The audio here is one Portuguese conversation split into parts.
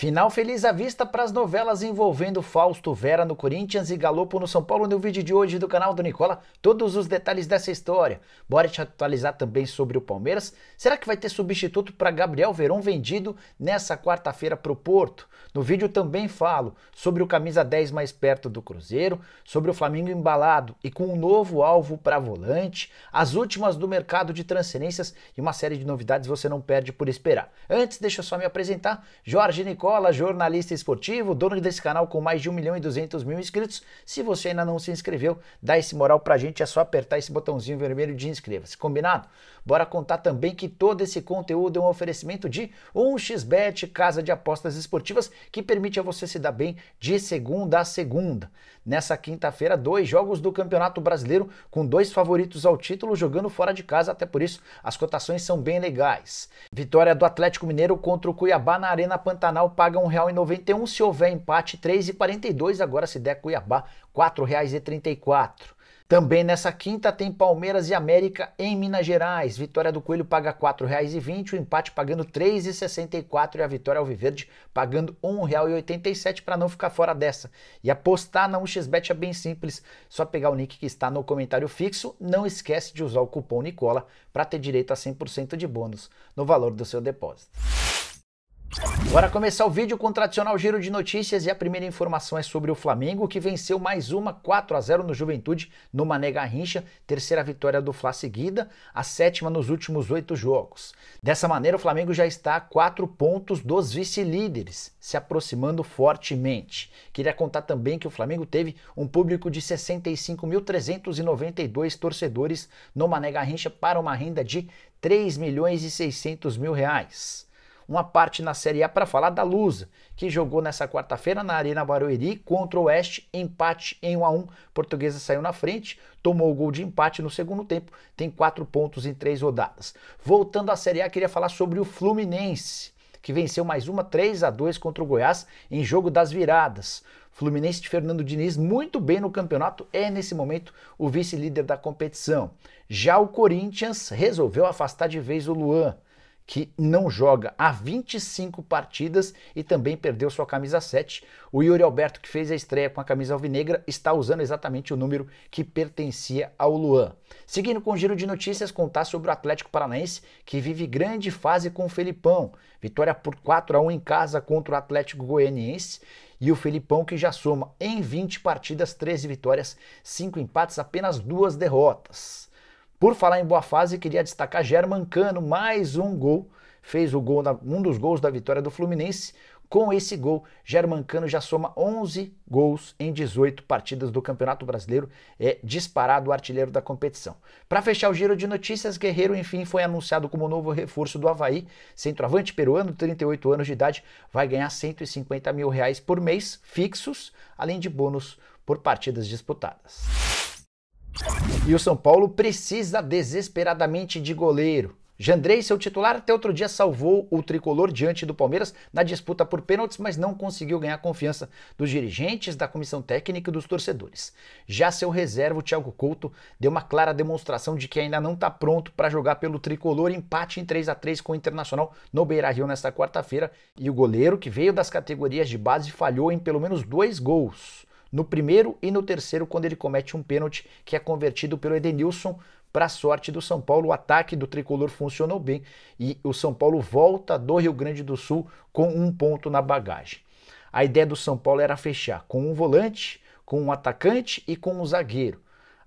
Final feliz à vista para as novelas envolvendo Fausto Vera no Corinthians e Galopo no São Paulo no vídeo de hoje do canal do Nicola. Todos os detalhes dessa história. Bora te atualizar também sobre o Palmeiras. Será que vai ter substituto para Gabriel Verón vendido nessa quarta-feira para o Porto? No vídeo também falo sobre o camisa 10 mais perto do Cruzeiro, sobre o Flamengo embalado e com um novo alvo para volante, as últimas do mercado de transferências e uma série de novidades você não perde por esperar. Antes, deixa eu só me apresentar. Jorge Nicola Angola, jornalista esportivo, dono desse canal com mais de 1 milhão e 200 mil inscritos. Se você ainda não se inscreveu, dá esse moral pra gente, é só apertar esse botãozinho vermelho de inscreva-se, combinado? Bora contar também que todo esse conteúdo é um oferecimento de 1xBet, casa de apostas esportivas que permite a você se dar bem de segunda a segunda. Nessa quinta-feira, dois jogos do Campeonato Brasileiro com dois favoritos ao título jogando fora de casa, até por isso as cotações são bem legais. Vitória do Atlético Mineiro contra o Cuiabá na Arena Pantanal paga R$ 1,91 se houver empate, R$ 3,42 agora se der Cuiabá, R$ 4,34. Também nessa quinta tem Palmeiras e América em Minas Gerais. Vitória do Coelho paga R$ 4,20, o empate pagando R$ 3,64 e a vitória Alviverde pagando R$ 1,87 para não ficar fora dessa. E apostar na 1xBet é bem simples, só pegar o nick que está no comentário fixo. Não esquece de usar o cupom Nicola para ter direito a 100% de bônus no valor do seu depósito. Bora começar o vídeo com o tradicional giro de notícias e a primeira informação é sobre o Flamengo que venceu mais uma 4 a 0 no Juventude no Mané Garrincha, terceira vitória do Fla seguida, a sétima nos últimos oito jogos. Dessa maneira o Flamengo já está a quatro pontos dos vice-líderes, se aproximando fortemente. Queria contar também que o Flamengo teve um público de 65.392 torcedores no Mané Garrincha para uma renda de 3 milhões e 600 mil reais uma parte na Série A para falar da Lusa, que jogou nessa quarta-feira na Arena Barueri contra o Oeste, empate em 1 a 1. Portuguesa saiu na frente, tomou o gol de empate no segundo tempo, tem quatro pontos em três rodadas. Voltando à Série A, queria falar sobre o Fluminense, que venceu mais uma 3 a 2 contra o Goiás em jogo das viradas. Fluminense de Fernando Diniz muito bem no campeonato, é nesse momento o vice-líder da competição. Já o Corinthians resolveu afastar de vez o Luan que não joga há 25 partidas e também perdeu sua camisa 7. O Yuri Alberto, que fez a estreia com a camisa alvinegra, está usando exatamente o número que pertencia ao Luan. Seguindo com o giro de notícias, contar sobre o Atlético Paranaense, que vive grande fase com o Felipão. Vitória por 4 a 1 em casa contra o Atlético Goianiense e o Felipão que já soma em 20 partidas 13 vitórias, 5 empates, apenas duas derrotas. Por falar em boa fase, queria destacar German Cano. mais um gol. Fez o gol, um dos gols da vitória do Fluminense. Com esse gol, Germancano já soma 11 gols em 18 partidas do Campeonato Brasileiro, é disparado o artilheiro da competição. Para fechar o giro de notícias, Guerreiro, enfim, foi anunciado como novo reforço do Havaí. Centroavante peruano, 38 anos de idade, vai ganhar 150 mil reais por mês fixos, além de bônus por partidas disputadas. E o São Paulo precisa desesperadamente de goleiro. Jandrei, seu titular, até outro dia salvou o tricolor diante do Palmeiras na disputa por pênaltis, mas não conseguiu ganhar a confiança dos dirigentes, da comissão técnica e dos torcedores. Já seu reserva, o Thiago Couto, deu uma clara demonstração de que ainda não está pronto para jogar pelo tricolor. Empate em 3 a 3 com o Internacional no Beira Rio nesta quarta-feira. E o goleiro, que veio das categorias de base, falhou em pelo menos dois gols no primeiro e no terceiro, quando ele comete um pênalti que é convertido pelo Edenilson. Para sorte do São Paulo, o ataque do tricolor funcionou bem e o São Paulo volta do Rio Grande do Sul com um ponto na bagagem. A ideia do São Paulo era fechar com um volante, com um atacante e com um zagueiro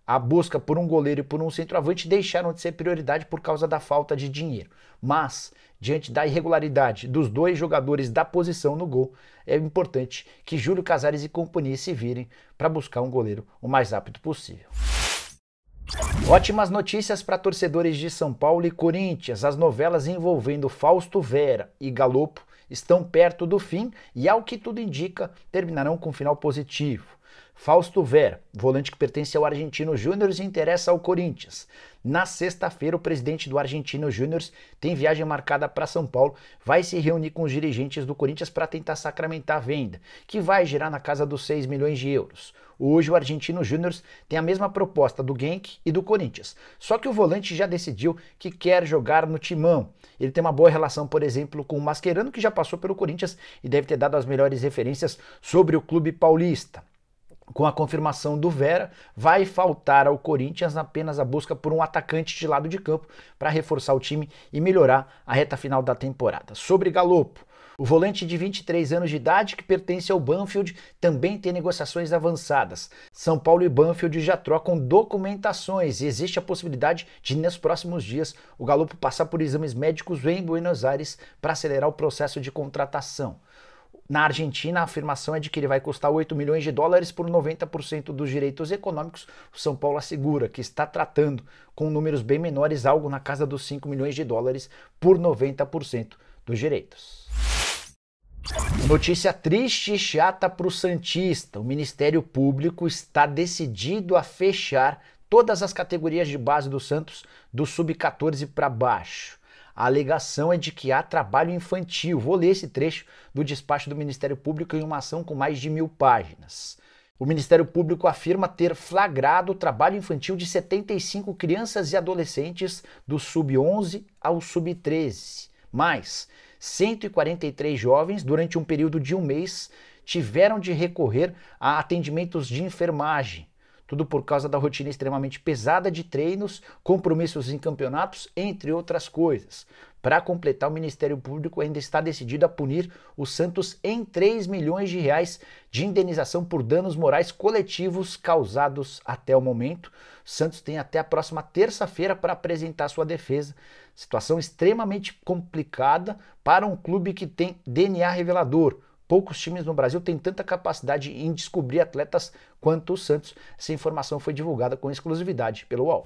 a busca por um goleiro e por um centroavante deixaram de ser prioridade por causa da falta de dinheiro. Mas, diante da irregularidade dos dois jogadores da posição no gol, é importante que Júlio Casares e companhia se virem para buscar um goleiro o mais rápido possível. Ótimas notícias para torcedores de São Paulo e Corinthians. As novelas envolvendo Fausto Vera e Galopo estão perto do fim e, ao que tudo indica, terminarão com um final positivo. Fausto Ver, volante que pertence ao Argentino Júnior e interessa ao Corinthians. Na sexta-feira, o presidente do Argentino Júnior tem viagem marcada para São Paulo, vai se reunir com os dirigentes do Corinthians para tentar sacramentar a venda, que vai girar na casa dos 6 milhões de euros. Hoje o Argentino Júnior tem a mesma proposta do Genk e do Corinthians, só que o volante já decidiu que quer jogar no timão. Ele tem uma boa relação, por exemplo, com o Mascherano, que já passou pelo Corinthians e deve ter dado as melhores referências sobre o clube paulista com a confirmação do Vera, vai faltar ao Corinthians apenas a busca por um atacante de lado de campo para reforçar o time e melhorar a reta final da temporada. Sobre Galopo, o volante de 23 anos de idade, que pertence ao Banfield, também tem negociações avançadas. São Paulo e Banfield já trocam documentações e existe a possibilidade de, nos próximos dias, o Galopo passar por exames médicos em Buenos Aires para acelerar o processo de contratação. Na Argentina, a afirmação é de que ele vai custar 8 milhões de dólares por 90% dos direitos econômicos. O São Paulo assegura que está tratando com números bem menores, algo na casa dos 5 milhões de dólares por 90% dos direitos. Notícia triste e chata para o Santista: o Ministério Público está decidido a fechar todas as categorias de base do Santos do sub-14 para baixo. A alegação é de que há trabalho infantil. Vou ler esse trecho do despacho do Ministério Público em uma ação com mais de mil páginas. O Ministério Público afirma ter flagrado o trabalho infantil de 75 crianças e adolescentes do sub-11 ao sub-13. Mais, 143 jovens, durante um período de um mês, tiveram de recorrer a atendimentos de enfermagem tudo por causa da rotina extremamente pesada de treinos, compromissos em campeonatos, entre outras coisas. Para completar, o Ministério Público ainda está decidido a punir o Santos em 3 milhões de reais de indenização por danos morais coletivos causados até o momento. Santos tem até a próxima terça-feira para apresentar sua defesa. Situação extremamente complicada para um clube que tem DNA revelador. Poucos times no Brasil têm tanta capacidade em descobrir atletas quanto o Santos. Essa informação foi divulgada com exclusividade pelo UOL.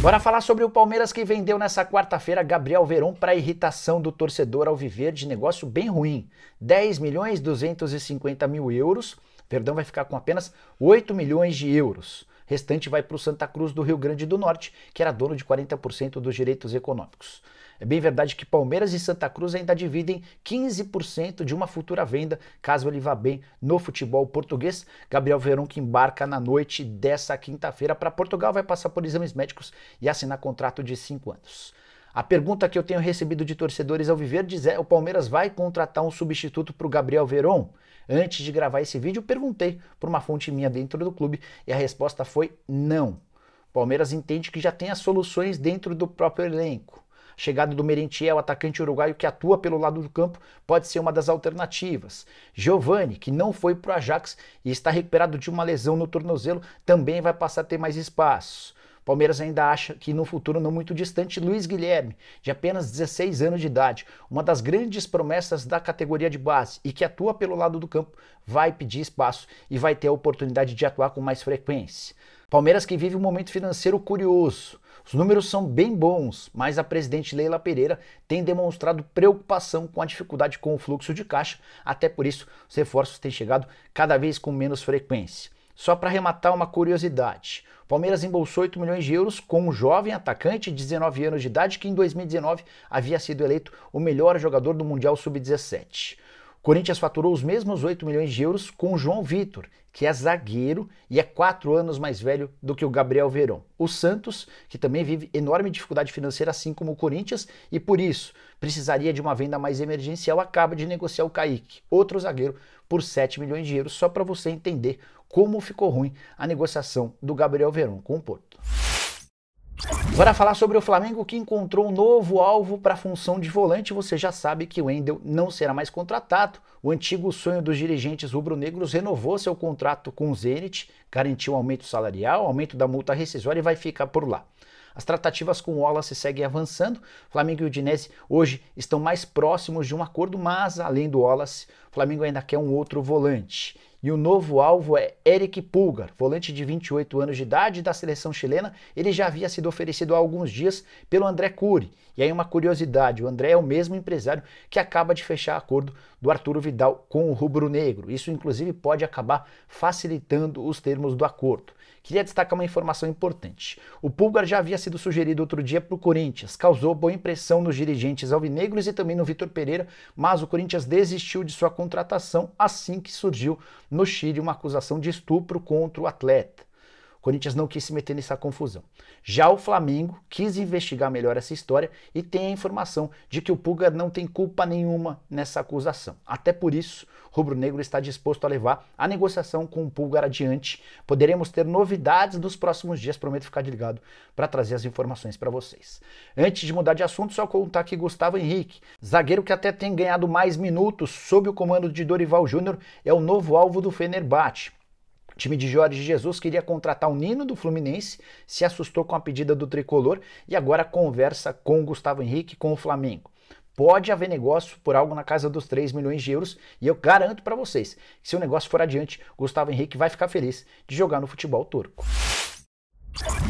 Bora falar sobre o Palmeiras que vendeu nessa quarta-feira Gabriel Veron para irritação do torcedor ao viver de negócio bem ruim. 10 milhões 250 mil euros, Verdão vai ficar com apenas 8 milhões de euros restante vai para o Santa Cruz do Rio Grande do Norte, que era dono de 40% dos direitos econômicos. É bem verdade que Palmeiras e Santa Cruz ainda dividem 15% de uma futura venda, caso ele vá bem no futebol português. Gabriel Verón que embarca na noite dessa quinta-feira para Portugal, vai passar por exames médicos e assinar contrato de 5 anos. A pergunta que eu tenho recebido de torcedores ao Viverdes é: o Palmeiras vai contratar um substituto para o Gabriel Verón? Antes de gravar esse vídeo, perguntei por uma fonte minha dentro do clube e a resposta foi não. Palmeiras entende que já tem as soluções dentro do próprio elenco. A chegada do Merentiel, atacante uruguaio que atua pelo lado do campo, pode ser uma das alternativas. Giovani, que não foi para o Ajax e está recuperado de uma lesão no tornozelo, também vai passar a ter mais espaço. Palmeiras ainda acha que no futuro não muito distante, Luiz Guilherme, de apenas 16 anos de idade, uma das grandes promessas da categoria de base e que atua pelo lado do campo, vai pedir espaço e vai ter a oportunidade de atuar com mais frequência. Palmeiras que vive um momento financeiro curioso. Os números são bem bons, mas a presidente Leila Pereira tem demonstrado preocupação com a dificuldade com o fluxo de caixa, até por isso os reforços têm chegado cada vez com menos frequência. Só para arrematar uma curiosidade. O Palmeiras embolsou 8 milhões de euros com um jovem atacante de 19 anos de idade que em 2019 havia sido eleito o melhor jogador do Mundial Sub-17. Corinthians faturou os mesmos 8 milhões de euros com o João Vitor, que é zagueiro e é 4 anos mais velho do que o Gabriel Verón. O Santos, que também vive enorme dificuldade financeira, assim como o Corinthians, e por isso precisaria de uma venda mais emergencial, acaba de negociar o Kaique, outro zagueiro, por 7 milhões de euros, só para você entender como ficou ruim a negociação do Gabriel Verón com o Porto. Bora falar sobre o Flamengo que encontrou um novo alvo para a função de volante. Você já sabe que o Wendel não será mais contratado. O antigo sonho dos dirigentes rubro-negros renovou seu contrato com o Zenit, garantiu aumento salarial, aumento da multa rescisória e vai ficar por lá. As tratativas com o Wallace seguem avançando. Flamengo e Udinese hoje estão mais próximos de um acordo, mas além do Wallace, o Flamengo ainda quer um outro volante. E o novo alvo é Eric Pulgar, volante de 28 anos de idade da seleção chilena. Ele já havia sido oferecido há alguns dias pelo André Cury. E aí uma curiosidade, o André é o mesmo empresário que acaba de fechar acordo do Arturo Vidal com o Rubro Negro. Isso inclusive pode acabar facilitando os termos do acordo. Queria destacar uma informação importante. O Pulgar já havia sido sugerido outro dia para o Corinthians, causou boa impressão nos dirigentes alvinegros e também no Vitor Pereira, mas o Corinthians desistiu de sua contratação assim que surgiu no Chile uma acusação de estupro contra o atleta. Corinthians não quis se meter nessa confusão. Já o Flamengo quis investigar melhor essa história e tem a informação de que o Pulga não tem culpa nenhuma nessa acusação. Até por isso, Rubro Negro está disposto a levar a negociação com o Pulgar adiante. Poderemos ter novidades nos próximos dias, prometo ficar ligado para trazer as informações para vocês. Antes de mudar de assunto, só contar que Gustavo Henrique, zagueiro que até tem ganhado mais minutos sob o comando de Dorival Júnior, é o novo alvo do Fenerbahçe time de Jorge Jesus queria contratar o Nino do Fluminense, se assustou com a pedida do tricolor e agora conversa com o Gustavo Henrique com o Flamengo. Pode haver negócio por algo na casa dos 3 milhões de euros e eu garanto para vocês que se o negócio for adiante, Gustavo Henrique vai ficar feliz de jogar no futebol turco.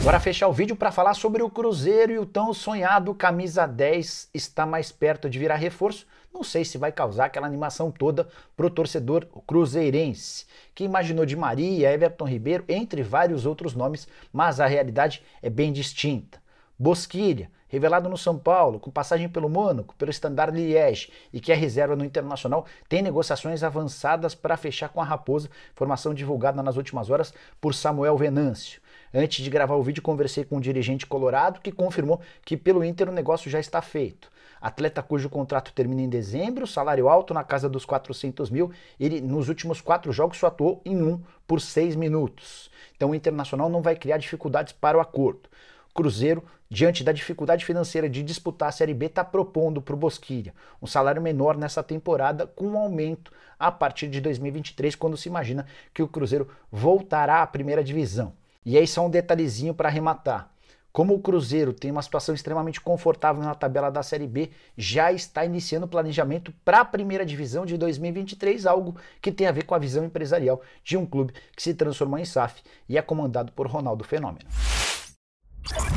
Bora fechar o vídeo para falar sobre o Cruzeiro e o tão sonhado camisa 10 está mais perto de virar reforço não sei se vai causar aquela animação toda para o torcedor cruzeirense, que imaginou de Maria, Everton Ribeiro, entre vários outros nomes, mas a realidade é bem distinta. Bosquilha, revelado no São Paulo, com passagem pelo Mônaco, pelo Standard Liège e que é reserva no Internacional, tem negociações avançadas para fechar com a Raposa, formação divulgada nas últimas horas por Samuel Venâncio. Antes de gravar o vídeo, conversei com um dirigente colorado que confirmou que pelo Inter o negócio já está feito. Atleta cujo contrato termina em dezembro, salário alto na casa dos 400 mil. Ele, nos últimos quatro jogos, só atuou em um por seis minutos. Então o Internacional não vai criar dificuldades para o acordo. Cruzeiro, diante da dificuldade financeira de disputar a Série B, está propondo para o Bosquilha um salário menor nessa temporada, com um aumento a partir de 2023, quando se imagina que o Cruzeiro voltará à primeira divisão. E aí só um detalhezinho para arrematar. Como o Cruzeiro tem uma situação extremamente confortável na tabela da Série B, já está iniciando o planejamento para a primeira divisão de 2023, algo que tem a ver com a visão empresarial de um clube que se transformou em SAF e é comandado por Ronaldo Fenômeno.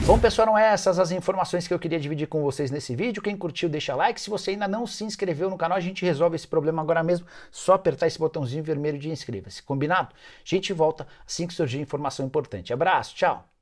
Bom pessoal, eram essas as informações que eu queria dividir com vocês nesse vídeo. Quem curtiu, deixa like. Se você ainda não se inscreveu no canal, a gente resolve esse problema agora mesmo. Só apertar esse botãozinho vermelho de inscreva-se. Combinado? A gente volta assim que surgir informação importante. Abraço, tchau!